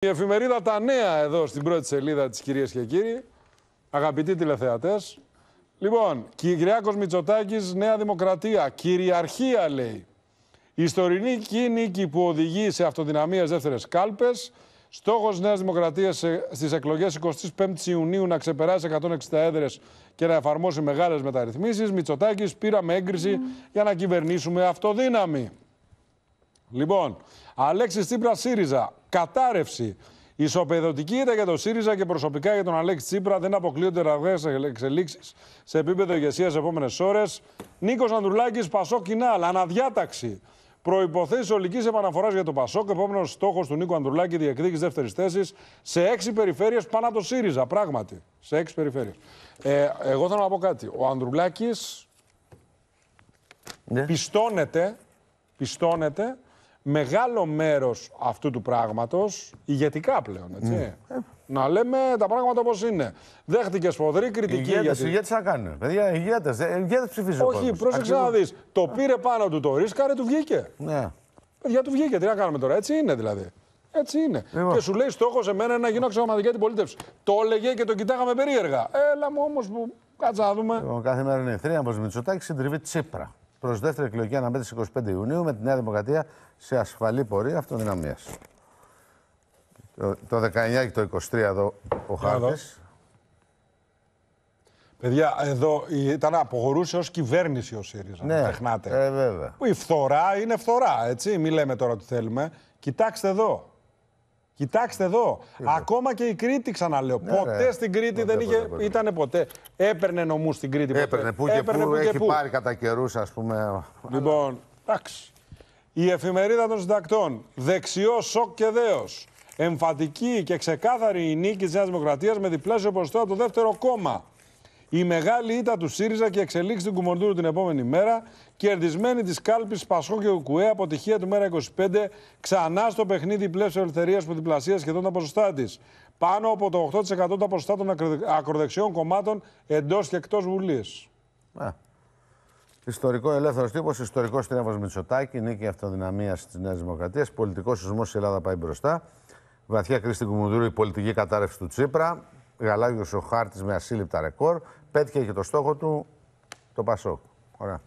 Η εφημερίδα Τα Νέα εδώ στην πρώτη σελίδα της κυρίες και κύριοι, αγαπητοί τηλεθεατές. Λοιπόν, Κυριάκος Μητσοτάκης, Νέα Δημοκρατία, κυριαρχία λέει. Η ιστορική κίνηση που οδηγεί σε σε δεύτερες κάλπες. Στόχος Νέας Δημοκρατίας στις εκλογές 25 Ιουνίου να ξεπεράσει 160 έδρες και να εφαρμόσει μεγάλες μεταρρυθμίσεις. Μητσοτάκης, πήραμε έγκριση για να κυβερνήσουμε αυτοδύναμη. Λοιπόν, Αλέξης Τσίπρας ΣΥΡΙΖΑ. Κατάρρευση. Ισοπεδωτική ήταν για το ΣΥΡΙΖΑ και προσωπικά για τον Αλέξη Τσίπρα. Δεν αποκλείονται ραγδαίες εξελίξεις σε επίπεδο ηγεσίας σε επόμενες ώρες. Νίκος Ανδρουλάκης, Πασό Κινάλ. Αναδιάταξη. Προποθέσει ολικής επαναφοράς για το Πασόκ. Επόμενος στόχος του Νίκο Ανδρουλάκη, διεκδίκηση δεύτερης θέσης σε έξι περιφέρειες πάνω από το ΣΥΡΙΖΑ. Πράγματι, σε έξι περιφέρειες. Ε, εγώ θέλω να πω κάτι. Ο Ανδρουλάκης ναι. πιστώνεται, πιστώνεται μεγάλο μέρος αυτού του πράγματος, ηγετικά πλέον, έτσι. Ναι. Να λέμε τα πράγματα όπως είναι. Δέχτηκες σφοδρή κριτική. Οι ηγέτες γιατί... θα κάνουν. Παιδιά, ηγέτες ψηφίζουν. Όχι, πρόσεξε να δεις. Το πήρε πάνω του το ρίσκαρε, του βγήκε. Ναι. Παιδιά, του βγήκε. Τι να κάνουμε τώρα. Έτσι είναι δηλαδή. Έτσι είναι. Λοιπόν. Και σου λέει στόχος σε μένα είναι να γίνω αξιωματική αντιπολίτευση. Το έλεγε και το κοιτάγαμε περίεργα. Έλα μου όμως που κάτσα να δούμε. Λοιπόν, κάθε μέρα είναι μα με συντριβή Τσίπρα προς δεύτερη εκλογική αναμέτρηση 25 Ιουνίου με τη Νέα Δημοκρατία σε ασφαλή πορεία αυτοδυναμίας. Το, 19 και το 23 εδώ ο χάρτης. Παιδιά, εδώ ήταν απογορούσε ως κυβέρνηση ο ΣΥΡΙΖΑ. Ναι, Ε, βέβαια. η φθορά είναι φθορά, έτσι. Μην λέμε τώρα τι θέλουμε. Κοιτάξτε εδώ. Κοιτάξτε εδώ, ακόμα και η Κρήτη ξαναλέω. Ναι, ποτέ στην Κρήτη δεν είχε, ποτέ, ποτέ. ήταν ποτέ. Έπαιρνε νομούς στην Κρήτη. Έπαιρνε που και που, έχει που. πάρει κατά καιρούς, ας πούμε. Λοιπόν, εντάξει. Η εφημερίδα των συντακτών. Δεξιός σοκ και δέος. εμφαντική και ξεκάθαρη η νίκη της Νέας Δημοκρατίας με διπλάσιο ποσοστό το δεύτερο κόμμα. Η μεγάλη ήττα του ΣΥΡΙΖΑ και εξελίξει την Κουμοντούρου την επόμενη μέρα. Κερδισμένη της κάλπης Πασχό και τη αποτυχία του Μέρα 25, ξανά στο παιχνίδι πλεύση ελευθερίας που διπλασία σχεδόν τα ποσοστά της. Πάνω από το 8% τα ποσοστά των ακροδεξιών κομμάτων εντός και εκτός Βουλής. Ιστορικό ελεύθερος τύπος, ιστορικός τρέμβο Μητσοτάκη, νίκη αυτοδυναμίας της Νέας Δημοκρατίας, πολιτικός σεισμός η Ελλάδα πάει μπροστά. Βαθιά κρίση στην Κουμουντούρου, η πολιτική κατάρρευση του Τσίπρα. Γαλάζιο ο χάρτης με ασύλληπτα ρεκόρ. Πέτυχε και το στόχο του το Πασόκ. Ωραία.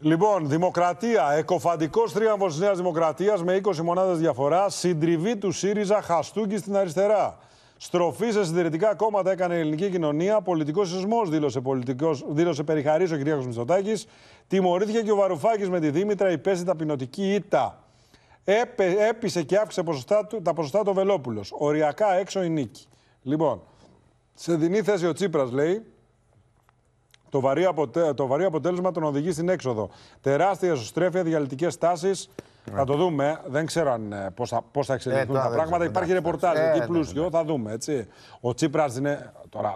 Λοιπόν, Δημοκρατία. Εκοφαντικός τρίαμβο της Νέας Δημοκρατίας με 20 μονάδες διαφοράς. Συντριβή του ΣΥΡΙΖΑ Χαστούκη στην αριστερά. Στροφή σε συντηρητικά κόμματα έκανε η ελληνική κοινωνία. Πολιτικός σεισμός δήλωσε, πολιτικός, δήλωσε περιχαρής ο κ. Μητσοτάκης. Τιμωρήθηκε και ο Βαρουφάκης με τη Δήμητρα. Υπέστη ταπεινωτική ήττα. Έπεσε έπεισε και άφησε ποσοστά, τα ποσοστά του Βελόπουλο. Οριακά έξω η νίκη. Λοιπόν, σε δινή θέση ο Τσίπρας λέει, το βαρύ, αποτε... το βαρύ αποτέλεσμα τον οδηγεί στην έξοδο. Τεράστια ζωστρέφεια, διαλυτικές τάσεις. Ναι. Θα το δούμε. Δεν ξέρω αν ε, πώς θα, πώς θα εξελιχθούν ε, τα πράγματα. Υπάρχει ρεπορτάζ εκεί ε, πλούσιο. Θα δούμε. Έτσι. Ο Τσίπρας είναι...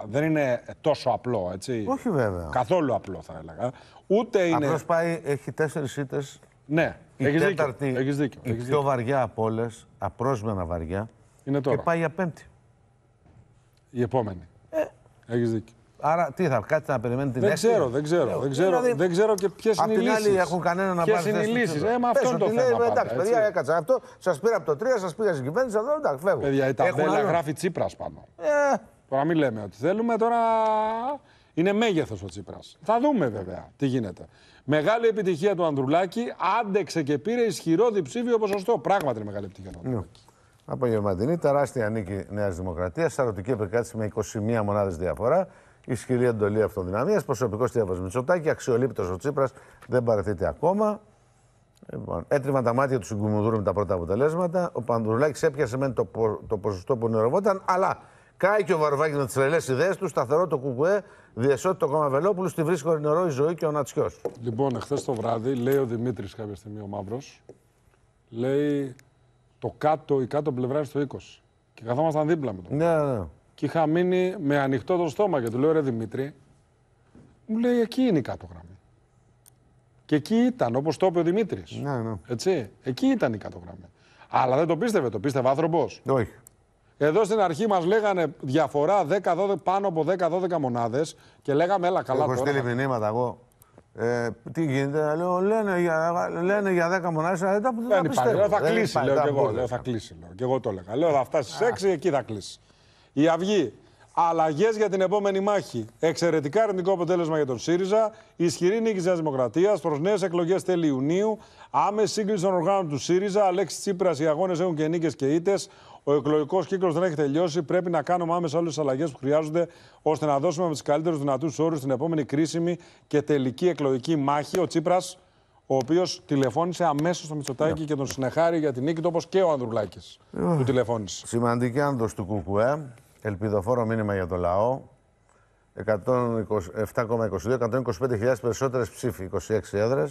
δεν είναι τόσο απλό. Έτσι. Όχι βέβαια. Καθόλου απλό θα έλεγα. Ούτε είναι. Απλώς πάει, έχει τέσσερις ήττες. Ναι, έχεις δίκιο. Έχεις δίκιο. πιο βαριά από όλες, απρόσμενα βαριά. Είναι τώρα. Και πάει για πέμπτη. Η επόμενη. Ε, Έχεις δίκιο. Άρα τι θα κάτι να περιμένει την δεν Ξέρω, δεν ξέρω, ε, δεν ξέρω, δηλαδή, δεν ξέρω και ποιες είναι οι λύσει. Απ' την άλλη έχουν κανένα να πάρει. Ποιε είναι οι λύσεις. Ε, μα αυτό είναι το θέμα. Λέει, εντάξει, παιδιά, έκατσα αυτό. Σας πήρα από το 3, σας πήγα στην κυβέρνηση. Εδώ εντάξει, φεύγω. Παιδιά, η ταμπέλα γράφει Τσίπρας πάνω. Ε. Τώρα μην λέμε ότι θέλουμε. Τώρα είναι μέγεθος ο Τσίπρας. Θα δούμε βέβαια τι γίνεται. Μεγάλη επιτυχία του Ανδρουλάκη άντεξε και πήρε ισχυρό διψήφιο ποσοστό. Πράγματι μεγάλη επιτυχία του ναι. Ανδρουλάκη. Απογευματινή, τεράστια νίκη Νέας Δημοκρατίας, σαρωτική επικράτηση με 21 μονάδες διαφορά. Ισχυρή εντολή αυτοδυναμίας, προσωπικός στίαβο Μητσοτάκη, αξιολείπτο ο Τσίπρας, δεν παρεθείτε ακόμα. Λοιπόν, έτριβαν τα μάτια του συγκουμουδούρου με τα πρώτα αποτελέσματα. Ο Πανδουλάκη έπιασε μεν το, πο, το ποσοστό που νερωβόταν, αλλά κάει και ο Βαρουβάκη με τις τρελές ιδέες του, σταθερό το κουκουέ, διεσώτη το κόμμα Βελόπουλου, στη βρίσκω νερό η ζωή και ο Νατσιός. Λοιπόν, χθε το βράδυ λέει ο Δημήτρης κάποια στιγμή ο Μαύρος, λέει το κάτω, η κάτω πλευρά στο 20. Και καθόμασταν δίπλα με τον. Ναι, ναι. Και είχα μείνει με ανοιχτό το στόμα και του λέω ρε Δημήτρη, μου λέει εκεί είναι η κάτω γραμμή. Και εκεί ήταν, όπως το είπε ο Δημήτρης. Ναι, ναι. Έτσι. Εκεί ήταν η κάτω γραμμή. Αλλά δεν το πίστευε, το πίστευε άνθρωπος. Όχι. Εδώ στην αρχή μας λέγανε διαφορά 10, 12, πάνω από 10-12 μονάδες και λέγαμε, έλα καλά. Έχω στείλει μηνύματα εγώ ε, τι γίνεται, λέω, λένε για, λένε για 10 μονάδε, δεν τα δεν πιστεύω. Λέω, θα κλείσει, λέω και εγώ. Λέω, θα κλείσει, λέω. Και εγώ το έλεγα. Λέω, θα φτάσεις 6, εκεί θα κλείσει. Η Αυγή Αλλαγές για την επόμενη μάχη. Εξαιρετικά αρνητικό αποτέλεσμα για τον ΣΥΡΙΖΑ. Ισχυρή νίκη της Δημοκρατίας προς νέες εκλογές τέλη Ιουνίου. Άμεση σύγκριση των οργάνων του ΣΥΡΙΖΑ. Αλέξης Τσίπρας, οι αγώνες έχουν και νίκες και ήττες. Ο εκλογικός κύκλος δεν έχει τελειώσει. Πρέπει να κάνουμε άμεσα όλες τις αλλαγές που χρειάζονται ώστε να δώσουμε με τους καλύτερους δυνατούς όρους την επόμενη κρίσιμη και τελική εκλογική μάχη. Ο Τσίπρας, ο οποίος τηλεφώνησε αμέσως στο Μητσοτάκι ναι. yeah. και τον συνεχάρη για την νίκη όπως και ο Ανδρουλάκης yeah. του τηλεφώνησε. Σημαντική άνδο του Κουκουέ ελπιδοφόρο μήνυμα για το λαό. 7,22, 125.000 περισσότερες ψήφοι, 26 έδρε.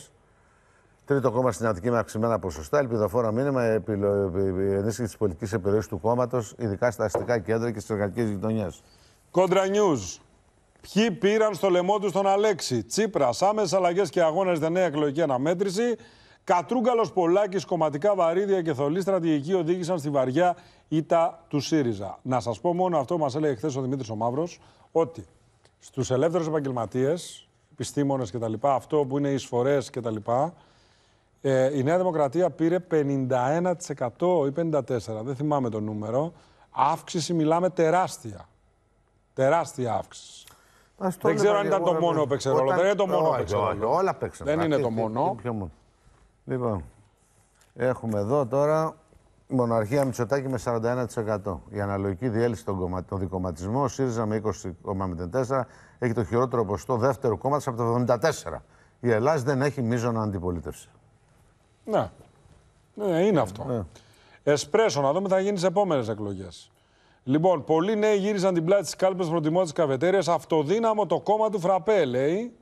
Τρίτο κόμμα στην Αττική με αυξημένα ποσοστά. Ελπιδοφόρο μήνυμα, ενίσχυση της πολιτικής επιρροής του κόμματος, ειδικά στα αστικά κέντρα και στις εργατικές γειτονιές. Κόντρα νιούζ. Ποιοι πήραν στο λαιμό τους τον Αλέξη. Τσίπρας, άμεσες αλλαγές και αγώνες δεν εκλογική αναμέτρηση. Κατρούγκαλος Πολάκης, κομματικά βαρύδια και θολή στρατηγική οδήγησαν στη βαριά ήττα του ΣΥΡΙΖΑ. Να σας πω μόνο αυτό που μας έλεγε χθες ο Δημήτρης ο Μαύρος, ότι στους ελεύθερους επαγγελματίες, επιστήμονες κτλ., αυτό που είναι οι εισφορές κτλ., ε, η Νέα Δημοκρατία πήρε 51% ή 54%, δεν θυμάμαι το νούμερο. Αύξηση μιλάμε τεράστια. Τεράστια αύξηση. Δεν ξέρω αν ήταν το μόνο που Δεν είναι το μόνο που παίξε ρόλο. Δεν είναι το μόνο. Λοιπόν, έχουμε εδώ τώρα μοναρχία Μητσοτάκη με 41%. Η αναλογική διέλυση των κομμάτων, τον ΣΥΡΙΖΑ με 20,04, έχει το χειρότερο ποσοστό δεύτερου κόμματο από το 74. Η Ελλάδα δεν έχει μείζωνα αντιπολίτευση. Ναι. ναι, είναι αυτό. Ναι. Εσπρέσο, να δούμε τι θα γίνει στις επόμενες εκλογές. Λοιπόν, πολλοί νέοι γύριζαν την πλάτη της κάλπης προτιμώ τη καφετέρια. Αυτοδύναμο το κόμμα του Φραπέ, λέει.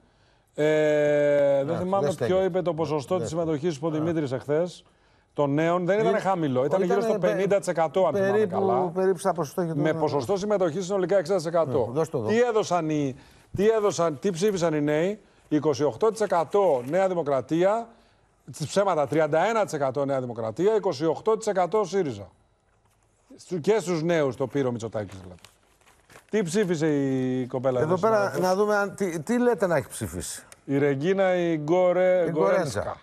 Ε, δεν θυμάμαι ποιο είπε το ποσοστό της συμμετοχή που ο Δημήτρη εχθές. Των νέων δεν ήταν χαμηλό, ήταν γύρω στο 50% αν περίπου, καλά. Με ποσοστό συμμετοχής συνολικά 60%. Ναι, τι, έδωσαν οι, τι, έδωσαν, τι ψήφισαν οι νέοι, 28% Νέα Δημοκρατία, ψέματα 31% Νέα Δημοκρατία, 28% ΣΥΡΙΖΑ. Και στους νέους το πήρε ο Μητσοτάκης δηλαδή. Τι ψήφισε η κοπέλα Εδώ πέρα να δούμε αν, τι, τι, λέτε να έχει ψηφίσει. Η Ρεγκίνα η, Γκορε, η Γκορένσκα.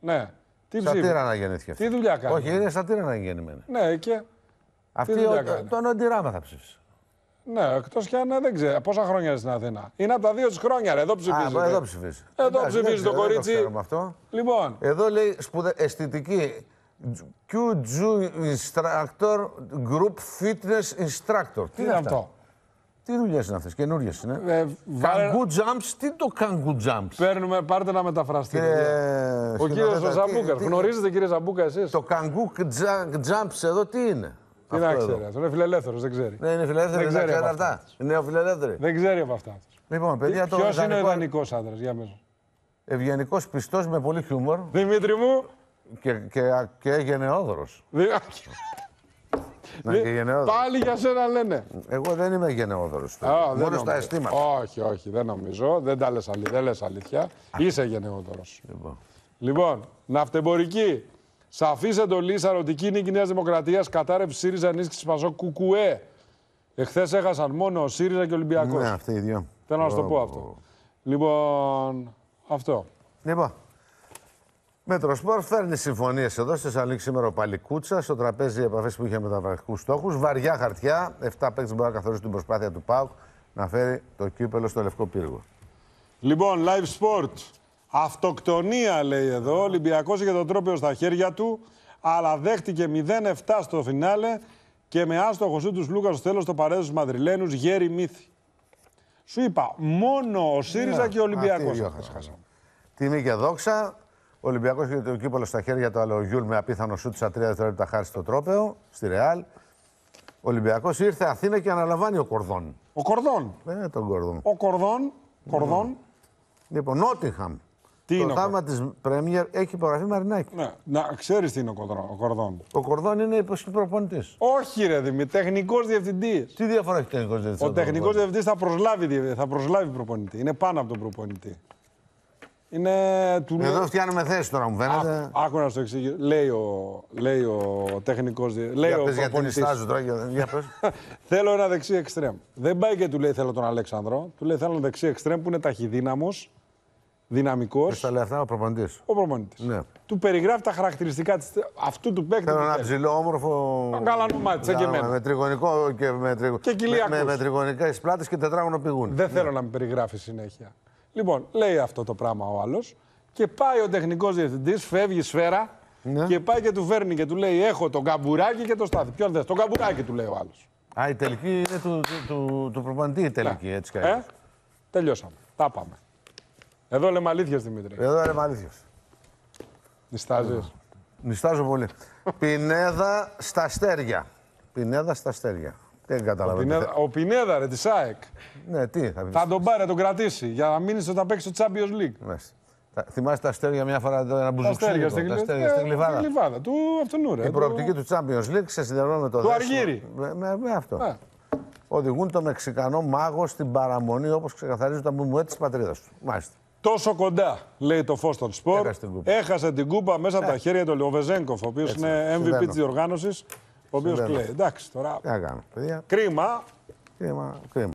Ναι. Τι ψήφισε. Σατήρα να γεννήθηκε. Τι δουλειά κάνει. Όχι, είναι σατήρα να γεννημένη. Ναι, και. Αυτή ο, τον Οντιράμα θα ψήφισε. Ναι, εκτός κι αν ναι, δεν ξέρω. Πόσα χρόνια είναι στην Αθήνα. Είναι από τα δύο της χρόνια, ρε. Εδώ ψηφίζει. εδώ ψηφίζει. Εδώ ψηφίζει το κορίτσι. Δεν το αυτό. Λοιπόν. Εδώ λέει σπουδα... αισθητική. QG Instructor Group Fitness Instructor. Τι, Τι είναι αυτό. Τι δουλειές είναι αυτές, καινούριε είναι. Ε, Καγκού jumps, τι το καγκού jumps. Παίρνουμε, πάρτε να μεταφραστεί. Ε, ο κύριο Ζαμπούκα. Γνωρίζετε, κύριε Ζαμπούκα, εσείς. Το καγκού jumps εδώ τι είναι. Τι να ξέρει, είναι φιλελεύθερος, δεν ξέρει. Ναι, είναι φιλελεύθερος, δεν ξέρει αυτά. Είναι φιλελεύθερο. Δεν ξέρει από αυτά. Λοιπόν, παιδιά, Ποιος είναι ο ιδανικό άντρα, για μένα. Ευγενικός, πιστός, με πολύ χιούμορ. Δημήτρη μου. Και, και, και γενναιόδωρος. Ναι, Πάλι για σένα λένε. Εγώ δεν είμαι γενναιόδορο. Μόνο στα αισθήματα. Όχι, όχι, δεν νομίζω. Δεν τα λες αλήθεια. αλήθεια. Είσαι γενναιόδορο. Λοιπόν. λοιπόν, ναυτεμπορική. Σαφή εντολή, σαρωτική νίκη Νέας Δημοκρατίας, κατάρρευση ΣΥΡΙΖΑ ενίσχυσης Πασόκ Κουκουέ. Εχθές έχασαν μόνο ο ΣΥΡΙΖΑ και ο Ολυμπιακός. Ναι, αυτοί οι δύο. Θέλω να σου το πω αυτό. Λοιπόν, αυτό. Λοιπόν. Μετροσπορ φέρνει συμφωνίες εδώ στη Θεσσαλονίκη σήμερα ο Παλικούτσα. Στο τραπέζι επαφές που είχε με τα βραχικούς στόχους. Βαριά χαρτιά. 7 παίκτες μπορεί να καθορίσουν την προσπάθεια του Πάουκ να φέρει το κύπελο στο λευκό πύργο. Λοιπόν, live sport. Αυτοκτονία λέει εδώ. ο Ολυμπιακός είχε τον τρόπιο στα χέρια του. Αλλά δέχτηκε 0-7 στο φινάλε και με άστοχο τους Λούκας στο τέλος το παρέδωσε του Μαδριλένους γέρι μύθι. Σου είπα, μόνο ο ΣΥΡΙΖΑ ναι, και ο Ολυμπιακό. Τιμή και δόξα. Ο Ολυμπιακό είχε το κύπολο στα χέρια του Γιούλ με απίθανο σούτ στα τρία δευτερόλεπτα χάρη στο τρόπεο, στη Ρεάλ. Ο Ολυμπιακός ήρθε Αθήνα και αναλαμβάνει ο Κορδόν. Ο Κορδόν. Ε, τον Κορδόν. Ο Κορδόν. Κορδόν. Mm. Λοιπόν, Νότιχαμ. Τι το τάμα της Πρέμιερ έχει υπογραφεί Μαρινάκη. Ναι, να ξέρεις τι είναι ο Κορδόν. Ο Κορδόν, ο κορδόν είναι προπονητής. Όχι, ρε Δημή, τεχνικός διευθυντής. Τι διαφορά έχει τεχνικός διευθυντής. Ο τεχνικό διευθυντής θα προσλάβει, θα προσλάβει προπονητή. Είναι πάνω από τον προπονητή. Είναι του... Εδώ φτιάχνουμε θέση τώρα, μου φαίνεται. Άκου να σου εξηγήσω. Λέει ο, λέει ο τεχνικός Λέει για ο πες, γιατί τώρα. θέλω ένα δεξί εξτρέμ. Δεν πάει και του λέει θέλω τον Αλέξανδρο. Του λέει θέλω ένα δεξί εξτρέμ που είναι ταχυδύναμος, δυναμικός. Και τα λέει αυτά, ο προπονητής. Ο προπονητής. Ναι. Του περιγράφει τα χαρακτηριστικά της, αυτού του παίκτη. Θέλω ένα ψηλό, όμορφο. καλά και εμένα. Με τριγωνικό και με, και τριγωνικέ πλάτες και τετράγωνο πηγούν. Δεν θέλω να με περιγράφει συνέχεια. Λοιπόν, λέει αυτό το πράγμα ο άλλος και πάει ο τεχνικός διευθυντής, φεύγει σφαίρα ναι. και πάει και του φέρνει και του λέει: Έχω τον καμπουράκι και το στάθι. Ποιον δε, τον καμπουράκι του λέει ο άλλος. Α, η τελική είναι του, του, του, προπαντή, η τελική, ναι. έτσι καλύτερα. Ε, τελειώσαμε. Τα πάμε. Εδώ λέμε αλήθεια, Δημήτρη. Εδώ λέμε αλήθεια. Νιστάζεις. Νιστάζω πολύ. Πινέδα στα αστέρια. Πινέδα στα αστέρια. Δεν καταλαβαίνω. Ο, Πινέδα, ο Πινέδα, ρε, της ΣΑΕΚ. Ναι, τι θα πεις. Θα τον πάρει, θα τον κρατήσει για να μείνει όταν παίξει το Champions League. Μες. Θυμάστε τα αστέρια μια φορά να μπουζουξούν. Τα αστέρια στην Στην ε, του αυτού Η προοπτική του Champions League σε συνδυασμό με το Του Αργύρι. Με, αυτό. Ναι. Οδηγούν τον Μεξικανό μάγο στην παραμονή όπως ξεκαθαρίζουν τα μπουμουέ της πατρίδας του. Μάλιστα. Τόσο κοντά, λέει το των Σπορ. Έχασε την κούπα, μέσα από τα ε. χέρια του Λεοβεζέγκοφ, ο οποίος είναι MVP της διοργάνωσης. Ο οποίος κλαίει. Εντάξει τώρα. Κρίμα. Κρίμα, κρίμα.